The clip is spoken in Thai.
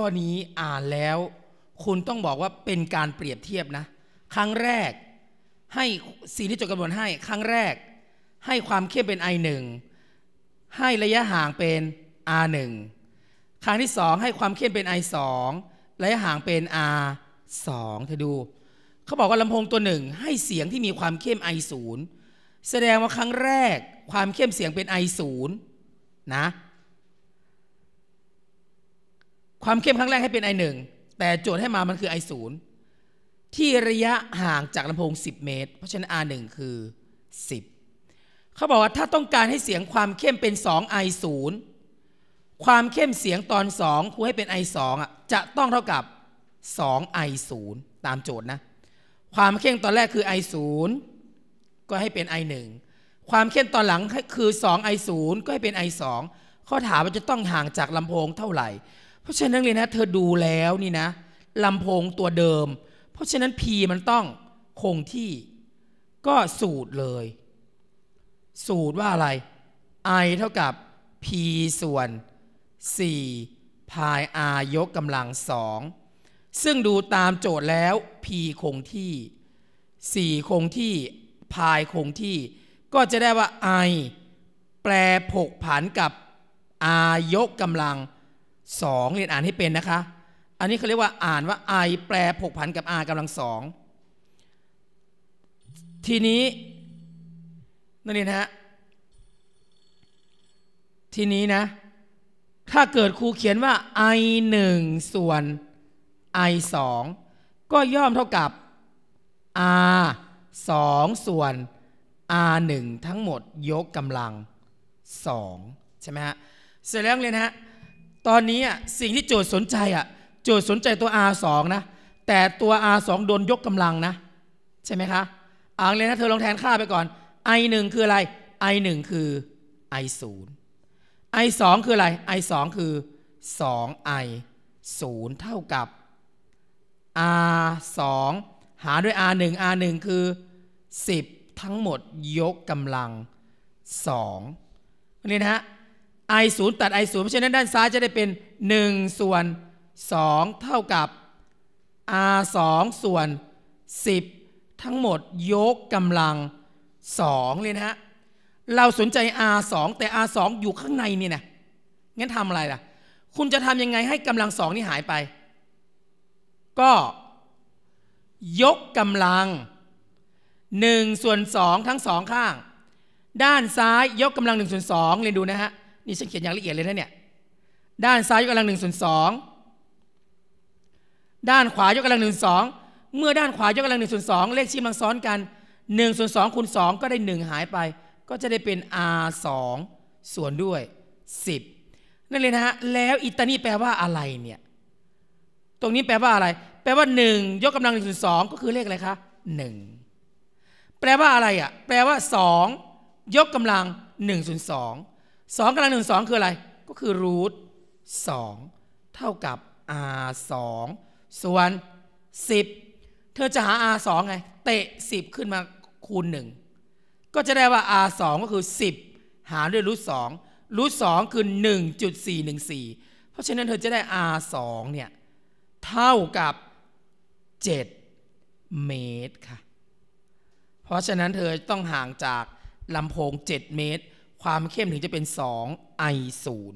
ข้อนี้อ่านแล้ว คุณต้องบอกว่าเป็นการเปรียบเทียบนะ ครั้งแรก ให้สีที่จดกำหนดให้ครั้งแรกให้ความเข้มเป็น I1 ให้ระยะห่างเป็น R1 ครั้งที่2ให้ความเข้มเป็น I2 ระยะห่างเป็น R2 เธอดู เขาบอกว่าลำโพงตัวหนึ่งให้เสียงที่มีความเข้ม I0 แสดงว่าครั้งแรกความเข้มเสียงเป็น I0 นะความเข้มครั้งแรก ให้เป็น I1 แต่โจทย์ให้มามันคือ I0 ที่ระยะห่างจากลำโพง10 เมตร เพราะฉะนั้น R1 คือ 10 เขาบอกว่าถ้าต้องการให้เสียงความเข้มเป็น 2 I0 ความเข้มเสียงตอน 2คูณให้เป็น I2 อ่ะ จะต้องเท่ากับ 2 I0 ตามโจทย์นะ ความเข้มตอนแรกคือ I0 ก็ให้เป็น I1 ความเข้มตอนหลังคือ 2 I0 ก็ให้เป็น I2 ข้อถามว่าจะต้องห่างจากลำโพงเท่าไหร่เพราะฉะนั้นเลยนะเธอดูแล้วนี่นะลำโพงตัวเดิม เพราะฉะนั้น P มันต้องคงที่ ก็สูตรเลย สูตรว่าอะไร I เท่ากับ P ส่วน4พาย R ยกกำลังสองซึ่งดูตามโจทย์แล้ว P คงที่ 4 คงที่พายคงที่ ก็จะได้ว่า I แปรผกผันกับ R ยกกำลังสองเรียนอ่านให้เป็นนะคะ อันนี้เขาเรียกว่าอ่านว่า i แปลผกผันกับ r กำลังสองทีนี้นันเอีนฮะ ทีนี้นะ ถ้าเกิดครูเขียนว่า i 1ส่วน i 2 ก็ย่อมเท่ากับ r 2ส่วน r 1ทั้งหมด ยกกำลังสองใช่ไหมฮะ เสร็จแล้วเรียนฮะตอนนี้สิ่งที่โจทย์สนใจอ่ะโจทย์สนใจตัว R2 นะแต่ตัว R2 โดนยกกำลังนะ ใช่ไหมคะอ่างเลยนะเธอลองแทนค่าไปก่อน I1 คืออะไร I1 คือ I0 I2 คืออะไร I2 คือ 2I0 เท่ากับ R2 หาด้วย R1 R1 คือ 10 ทั้งหมดยกกำลัง2นี่นะฮะ i 0ตัด i 0เพราะฉะนั้นด้านซ้ายจะได้เป็น1ส่วน2เท่ากับ r 2ส่วน10ทั้งหมดยกกำลัง2เลยนะฮะ เราสนใจ r 2แต่ r 2อยู่ข้างในนี่นะงั้นทำอะไรล่ะ คุณจะทำยังไงให้กำลัง 2 นี่หายไป ก็ยกกำลัง1ส่วน2ทั้งสองข้าง ด้านซ้ายยกกำลัง1ส่วน2เรียนดูนะฮะนี่ฉันเขียนอย่างละเอียดเลยนะเนี่ย ด้านซ้ายยกกำลังหนึ่งส่วนสองด้านขวายกกำลังหนึ่งสอง เมื่อด้านขวายกกำลังหนึ่งส่วนสองเลขชี้มลังซ้อนกันหนึ่งส่วนสองคูณสองก็ได้หนึ่งหายไป ก็จะได้เป็น r สองส่วนด้วยสิบนั่นเลยนะฮะแล้วอิตานี่แปลว่าอะไรเนี่ยตรงนี้แปลว่าอะไร แปลว่าหนึ่งยกกำลังหนึ่งส่วนสองก็คือเลขอะไรคะหนึ่งแปลว่าอะไรอ่ะแปลว่าสองยกกำลังหนึ่งส่วนสองสองกำลังหนึ่งสองคืออะไรก็คือรูทสองเท่ากับ r สองส่วน 10 เธอจะหา r สองไง เตะ 10 ขึ้นมาคูณหนึ่งก็จะได้ว่า r สองก็คือ 10 หารด้วยรูทสองรูทสองคือ 1.414 เพราะฉะนั้นเธอจะได้ r สองเนี่ยเท่ากับ 7 เมตรค่ะเพราะฉะนั้นเธอต้องห่างจากลำโพง 7 เมตรความเข้มถึงจะเป็น 2i0